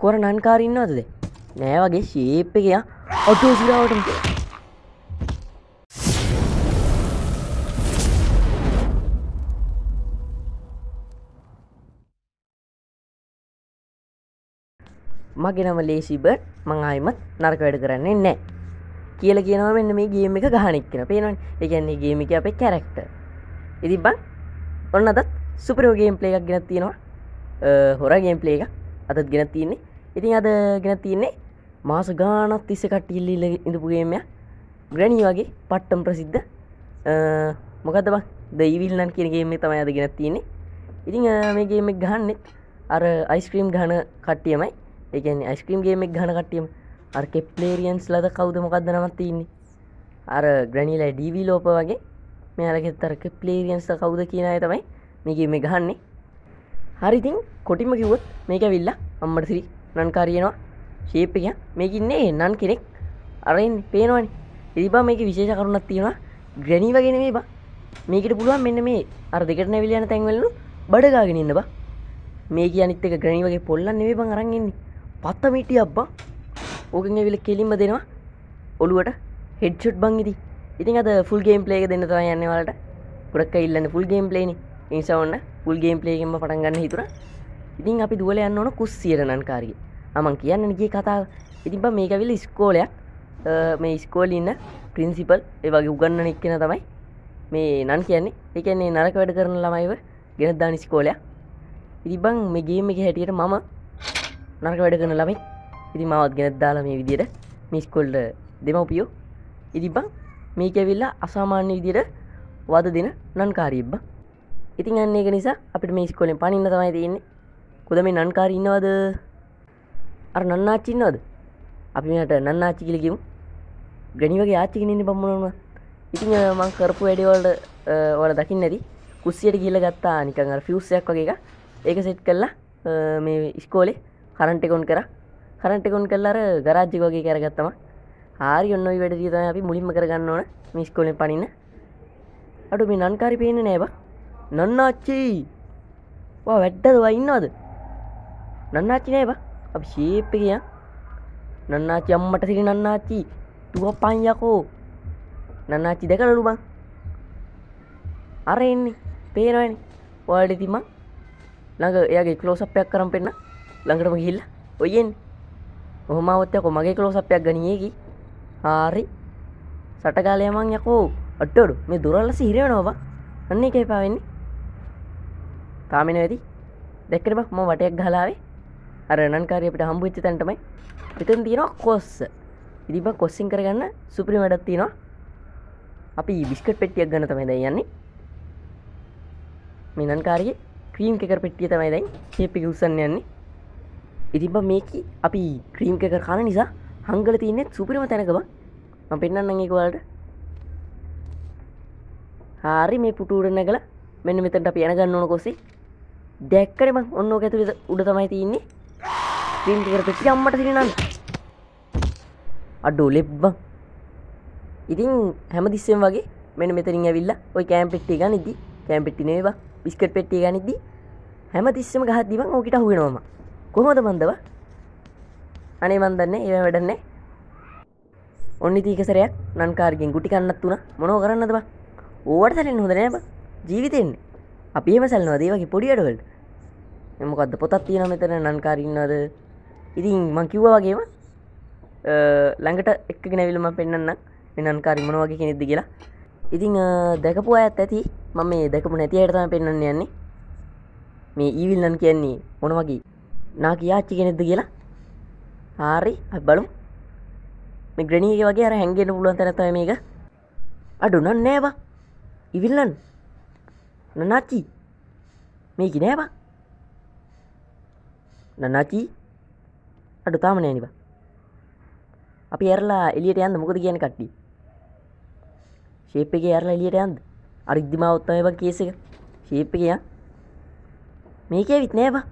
කොර නන්කාරන්න අතද නෑවගේ shape එකයා auto සිරාවට මගේ නම ලේසිබර් මංආයිමත් නරක වැඩ කරන්නේ නෑ කියල කියනව මෙන්න මේ ගේම එක ගහනෙක්කෙන පේනවන් එකන්නේ ගේමික අපේ කැරෙක්ට ඉතිබන් ඔන්න අදත් සුපරෝගේම් පලේ එකක් ගෙනත් තියෙනවා හොරගේම් පලේ එක අතත් ගෙන තියන්නේ ඉතින් අද ගෙන තියන්නේ මාස ගානත් තිස්ස කට්ටිල්ල ඉඳපුගේම ග්‍රැණී වගේ පට්ටම් ප්‍රසිද්ධ මොකද බක් දයිවිල්ලන් කියනගේම තමයි අද ගෙනත් තියන්නේ ඉතිං මේගේම ගහන්නෙත් අර අයිස්ක්‍රීම් ගහන කට්ටියමයි ඒකන අයිස්ක්‍රීම්ගේම ගහන කට්ටියම අර කෙප්ලේරියන්ස් ලද කවුද මොකක්ද නමත් තියන්නේ අර ග්‍රැනිලයි ඩීවී ලෝප වගේ මෙයාලගෙත් අර කෙප්ලේරියන්ස්ත කවුද කියනය තමයි මේගේ මේ ගහන්නේ හරිතින් කොටිම කිවොත් මේක විල්ලා අම්මට සිරි නන්කාරයනවා ශේප්ක මේකින්නේ එන්නන් කෙනෙක් අරෙන් පේනවනි එරිබා මේක විශේෂ කරුණක් තියෙනවා ග්‍රැනී වගෙන මේ බා මේකට පුළුවන් මෙන්න මේ අර දෙකට නැවිලයන තැන්වලු බඩගාගෙන ඉන්න බා මේක අනිත්තක ග්‍රැනි වගේ පොල්ලන්න වේ බං අරන්ගන්නේ පත්ත මිටිය අබ්බා ඕකෙන් ඇවිල කෙලින්ම දෙනවා ඔළුවට හෙඩ්ෂොට් බං ඉදි ඉතින් අද ෆුල් ගේම් ප්ලේක දෙන්න තම යන්නවලට ගොඩක් ඉල්ලන්න ෆුල් ගේම් ප්ලේන නිසා ඔන්න ෆුල් ගේම් ප්ලේගෙන්ම පටන්ගන්න හිතුරා ඉතින් අපි දුවල යන්න ඕන කුස්සියට නන්කාරග අමන් කියන්නගේ කතාව ඉතින්බ මේකවිල ස්කෝලයක් මේ ස්කෝල ඉන්න ප්‍රින්සිපල් ඒ වගේ උගන්න එක්කෙන තමයි මේ නන් කියන්නේ එකන්නේ නරක වැඩ කරන ළමයිව ගෙනදදා නිස්කෝලයක් ඉරිබං මේගේම එක හැටියට මම නරක වැඩ කරන ළමයි ඉරි මවත් ගෙනදදාලා මේ විදියට මිස්කොල්ඩ දෙමවපියෝ ඉරිබං මේකැවිල්ලා අසාමාන්‍ය විදියට වද දෙන නන්කාරීබ්බා ඉතින් අන්නේ එක නිසා අපිට මේ ස්කොලෙන් පනින්න තමයි තියන්නේ කොද මේ නන්කාර ඉන්නවද අර නන්නාච්චි ඉන්නවද අපි මෙට නන්නාච්චි කිලිකිමු ග්‍රැනි වගේ ආච්චිකින ඉන්න බම්මනම ඉතින් මං කරපු වැඩිවල්ට ඕල දකින්න ඇති කුස්සියට කියල ගත්තා නිකං ෆියස්යක් වගේ එක ඒක සෙට් කල්ලා මේ ඉස්කෝලේ කරන්ටෙකොන් කර කරන්ටෙකොන් කල්ලාර ගරාජ්ජි වගේ කරගත්තම ආරි ඔන්න වැඩ දීතම අපි මුලින්ම කරගන්න ඕන මිස්කෝලෙන් පනින්න අඩු මේ නන්කාරි පේන නෑබ නන්නාච්චි වැට්ටද වයින්නවද නන්නාචි නෑ බ අපි ශේප්ප කිය නන්නාචි අම්මට සිරි නන්නාචි තුව පංයකෝ නන්නාචි දැකලලු බං අර එන්නේ පේනවැනි වාඩි තිම ළඟ එයාගේ කලෝසප්යක් කරම් පෙන්න්න ළඟටම ගිල්ල ඔයෙන් හොමවත්තයකො මගේ කලෝසප්යක් ගනියකි හාරි සටකාලයමං යකෝ අට්ටඩු මේ දුරල්ල සිහිරව නොව අන්නේ එකයි පාවෙන්නේ කාමින ඇති දැකරබක් ම වටයක් හලාවේ අර නන්කාරය අපිට හම්බුච්ච තැන්ටමයි එතන් තියෙනවා කොස්ස ඉදිබ කොස්සිං කරගන්න සුපරි වැඩත් තියෙනවා අපි බිස්කට් පෙට්ටියක් ගන්න තමයි දැ යන්නේ මේ නන්කාරය ක්‍රීම් එකක පෙට්ටිය තමයි දැයි ශේපික උසන්න යන්නේ ඉතිබ මේක අපි ක්‍රීම් එකක කන නිසා හංගල තියන්නෙත් සුපරිම තැනකව ම පෙන්න්නන්නගේකවලට හාරි මේ පුටුවරන කළ මෙන්න මෙතට අපි යනගන්න ඕන කොස්සේ දැක්කරම ඔන්න ඇතුළ උඩ තමයි තියන්නේ ස්පින්ට් කරපෙච්චි අම්මට සිරිනන්න අඩ්ඩෝ ලෙබ්බ ඉතින් හැම දිස්සෙන් වගේ මෙන මෙතරින් ඇවිල්ල ඔය කෑම්පෙට්ටි ගනිදි කෑම්පෙට්ටි නේවා පිස්කට පෙට්ටි ගනිදි හැම තිස්සම ගහත්දිම ඕකට හුවෙනවාම කොහොමද බන්දව අනේ මන්දන්න ඒ වැඩන්නේ ඔන්න තීකසරයක් නන්කාරගෙන් ගුටි කන්නත් වුන මොනෝ කරන්නදවා ඕවට සැලෙන් හොඳ නෑබ ජීවිතෙන්නේ අපිම සැල්නවා දේවගේ පොඩියටවල්ට එමකක්ද පොතත් තියෙන මෙතන නන්කාරන්නද ඉතින් මං කිව්ව වගේම ළඟට එක්ක ගෙනැවිලම පෙන්න්න වෙනන්කාරි මොන වගේ කෙනෙද්දි කියලා ඉතිං දැකපු අඇත් ඇති මම මේ දැකපු නැති අයටතම පෙන්න්න යන්නේ මේ ඊවිල්ලන් කියන්නේ මොන වගේ නා කියාච්චි කෙනෙද්ද කියලා හාරි බලු ග්‍රනීග වගේ අර හැන්ගෙන පුළුවන් තැනතව මේක අඩු නන් නෑවා ඉවිල්ලන් නනාචී මේකි නෑවා නනාචී අඩු තාමනය නිව අපි ඇරලා එලියට යන්න මොකද කියන කට්ටි ශේප්ක ඇරලා එලියට යන්ද අරිද්ධිමාවත්තම කේසක ශේප්කය මේක විත් නෑවා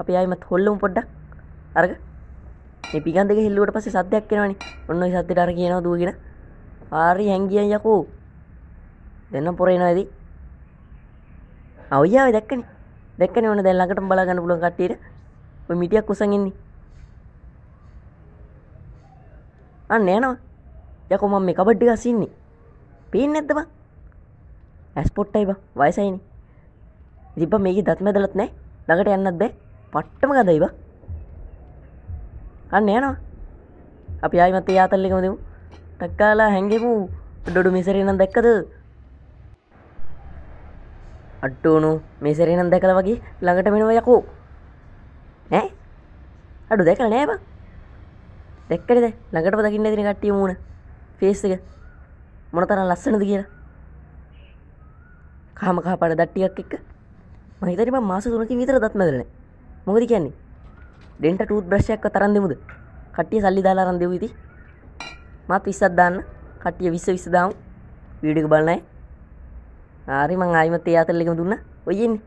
අපි අයමත් හොල්ලුම් පොඩ්ඩක් අරග පිගන්දක හිල්ලුවට පස සද්‍යයක් කෙනවනි ඔන්න සත්්‍යයට අර කියනවා දූගෙන ආරි හැංගියන් යකෝ දෙන්න පොරේනයිදී අවයාව දැක්කන දැක්කන ඕන දැල්ලකට බලාගන්න පුලන් කට්ටේට මිටියක් කුසන්ගෙන්නේ අන්න යනවා යකො මම මේ කබඩ්ඩි අසින්නේ පේෙන් නැත්තබ ඇස්පොට්ටයි බ වයසයිනි ඉතිබ මේක දත්මැදලත් නෑ ළඟට යන්නත් බෑ පට්ටම ගදයිබ අන්න යනවා අපි අයිමත යාතල්ලිකම දෙමු ටක්කාලා හැඟෙමු ඩොඩු මිසරනම් දැක්කද අට්ටෝනු මිසරනම් දැකල වගේ ළඟට මෙෙනව යකෝ ඇ අඩු දැකල නෑබා එක්කරද ළඟට දකින්න තින කට්ටිය මුණ ෆේස්සක මොනතරම් ලස්සනද කියලා කාමකහ පට දට්ටියක් එක්ක මහිතරම මාස තුනකින් විතර දත්මදරන මොකද කියන්නේ ඩෙන්ට ටූත් බ්‍රශ්යක්ක තරන් දෙමුද කට්ටිය සල්ලි දාලා රන් දෙවීති මත් විස්සත් දාන්න කට්ටිය විස්ස විසදාම් වීඩික බලන්නයි ආරි මං ආයිමත් ඒ අතරලෙකම දුන්න ඔයන්නේ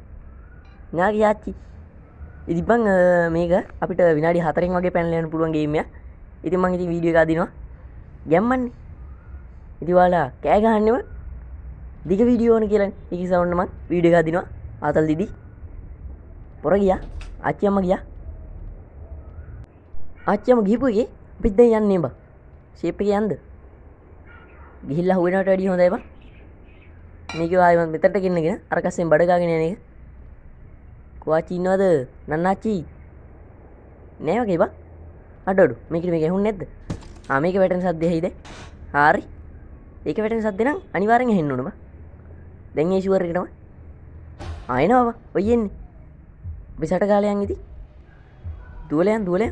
නාග යාච්චි ඉදිබං මේක අපිට විනාඩි හතරෙන් වගේ පැනලයන පුළුවන්ගේමයක් ඉතින් මං ඉති වීඩිය එකදිනවා ගැම්මන්නේ ඉතිවාලා කෑගහන්නම දිග වීඩියෝන කියලා එකි සවන්නමක් වීඩිය එකදිනවා ආතල් දිදි පොර ගියා අච්චියම්ම ගියා අච්චම ගිපුගේ පිත්ද යන්නේ බ ශේපක යන්ද ගිහිල්ල හුවෙනට වැඩි හොඳයි බ මේක වායම මෙතට කෙන්නගෙන අරකස්සෙන් බඩගාගෙන යන එක කවාචි ඉන්නවද නන්නාච්චි නෑවගේ බා අඩඩු මේකට මේ ගැහුන් නැද ආමේක වැටන සද්‍යයහිද හාරි ඒක වැටන සද්‍යනම් අනිවාරෙන් හෙන්නුනම දැන් ඒශුවරකටම ආයනවා ඔයෙන්නේ බිසට කාලයන් ඉති දුවලයන් දුවලය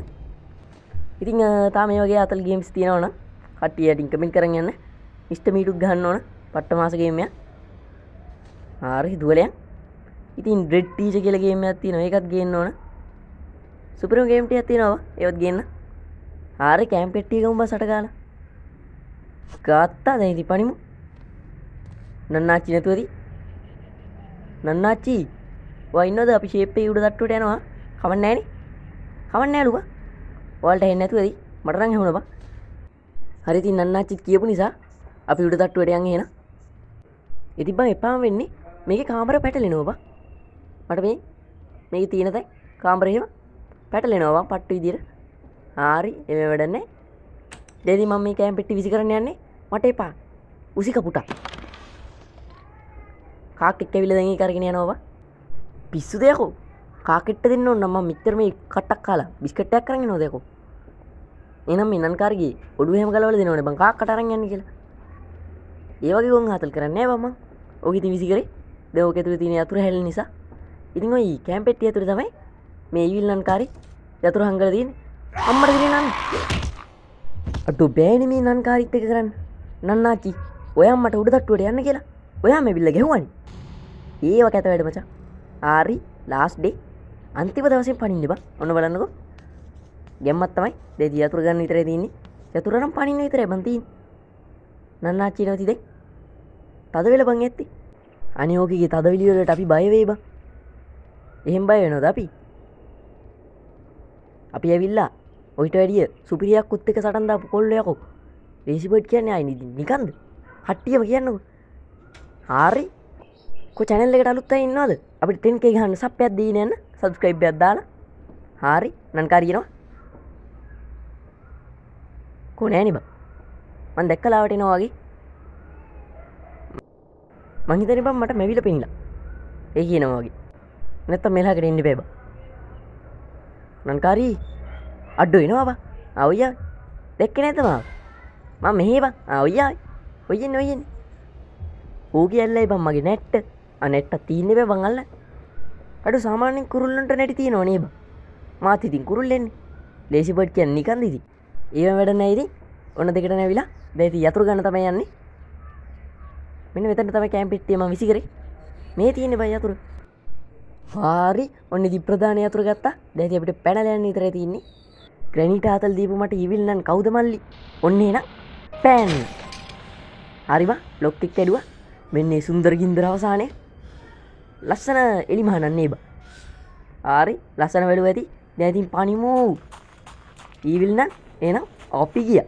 ඉතිං තා මේ වගේ අතල් ගේම්ස් තියෙනවන කට්ටිය ඇටින් කමින් කරන්න ඉස්ට මීටුක් ගන්න ඕන පට්ට මාසගේමය ආරහි දුවලයන් ඉතින් ඩෙඩ්ටීජ කියලගේම ඇතින එකත් ගන්න ඕන සුපරම් ගේම්ට ඇතිනවා ඒවත් ගන්න ආර කෑම්පෙට්ටියකම සටකාල ගත්තා දැයිති පනිමු නන්නාච්චි නැතුවදී නන්නාච්චි වයින්නද අපි ශේපේ උඩ දට්ටුට යනවා කමන්න ෑන කමන්න ඇලුව වල්ට එන්න ඇතුවද මටරං හුණබ හරිති නන්නාච්චිත් කියපු නිසා අපි උඩ දට්ටුවට යන් හෙන ඉතිබ එපාම වෙන්නේ මේක කාමර පැටලෙනෝබ මට මේ මේක තියෙනතයි කාම්රහෙම පැටලෙනවා පට්ටු ඉදිර ආරි එම වැඩන්නේ දෙදි මම මේ කෑම් පෙට්ටි විසි කරන්න යන්නේ මට එපා උසික පුටා කාකෙට්ට විල දැඟී කරගෙන යනවා පිස්සු දෙයකෝ කාකෙට්ට දෙන්න නම්ම මිත්තරම කටක් කාලා බිස්කට්ටයක් කරන්න නොදෙකෝ එනම් මෙන්නන්කාරගේ ඔඩු හම කලවල දෙනවන බං කාකටරන් යන්න කියලා ඒවගේ ගොන් හතල් කරන්න බම ඕගෙති විසිකරේ දෙවෝක තුර තින අතුර හැල් නිසා ඉතින් ඔයි කෑම්පෙට්ටිය තුර තමයි මේ ඉවිල්ලන්කාරි යතුර හංගල දීන්නේ අම්මරදිරි නන් අටු බෑන මේ නන් කාරිත්තක කරන්න නන්නාචි ඔයා මට උඩදක්ටුවට යන්න කියලා ඔයා මෙ බිල්ල ගැහවනි ඒව කැත වැඩ මචා ආරි ලාස් ඩේ අන්තිප දවසෙන් පනින්න බා ඔන්න බලන්නකෝ ගැම්මත් තමයි දෙති අතුර ගන්න විතර තින්නේ චතුරනම් පනින්න විතර බන්තිී නන්නාචීනවතිද තද වෙල බං ඇත්ති අනිෝකගේ තදවිලිවලට අපි බයවේබ එහෙම් බය වෙනොද අපි අපි ඇවිල්ලා ඔයිට වැඩිය සුපිරියක් කුත්තක සටන්දා කොල්ලයකු රේසිපට් කියන්න අයි නිකන්ද හට්ටියම කියන්නක හාරි කොචැනල්ල එකට අලුත්ත ඉන්නවද අපි තෙන්කේ ගහන්න සපයක් දී නන්න සබස්ක්‍රයිබ් අද්දාල හාරි නන්කාරයනවා කොනෑනිබ මන් දැක්කලාවට නවාගේ මහිතන බම් මට මැවිල පිහිලා ඒ කියනවාගේ නැත්ත මෙලාකට ඉන්න බේබ නන්කාරී අඩ්ඩු වෙනවා අවුයා දැක්ක නැතවා මං මෙහේබ අවුයායි ඔයෙන් ඔයෙන් ඌ කියල්ලයි බම් මගේ නැට්ට අනෙට්ට තිීන්නෙබ බංගල්ල අඩු සාමාන්‍යෙන් කුරුල්ලන්ට නැටි තියෙන නේබ මාතිතින් කුරුල්ලෙන්නේ ලේසිපට් කියන් නිකන්දිදි ඒ වැඩ නැයිරි ඔන්න දෙකට නැවිලා දැති යතුර ගන්න තම යන්නේ මෙන වෙතන තම කෑම්පිට්ටේම විසිකර මේ තියෙන බයි යතුර හාරි ඔන්න දි ප්‍රධාන යතුර ගත්තා දැති අපට පැනලයන් ඉතර තින්නේ ග්‍රැනිට අතල් දීපුමට ඉවිල්ලන් කවුද මල්ලි ඔන්නේ නම් පෑන් හරිම ලොක්තික් ඇඩුව මෙන්නේ සුන්දරගින් දරවසානය ලස්සන එලිමහනන්නේ බ ආරි ලස්සන වැඩු ඇති දැතින් පනිමූ ඊවිල්න එනම් අපි ගිය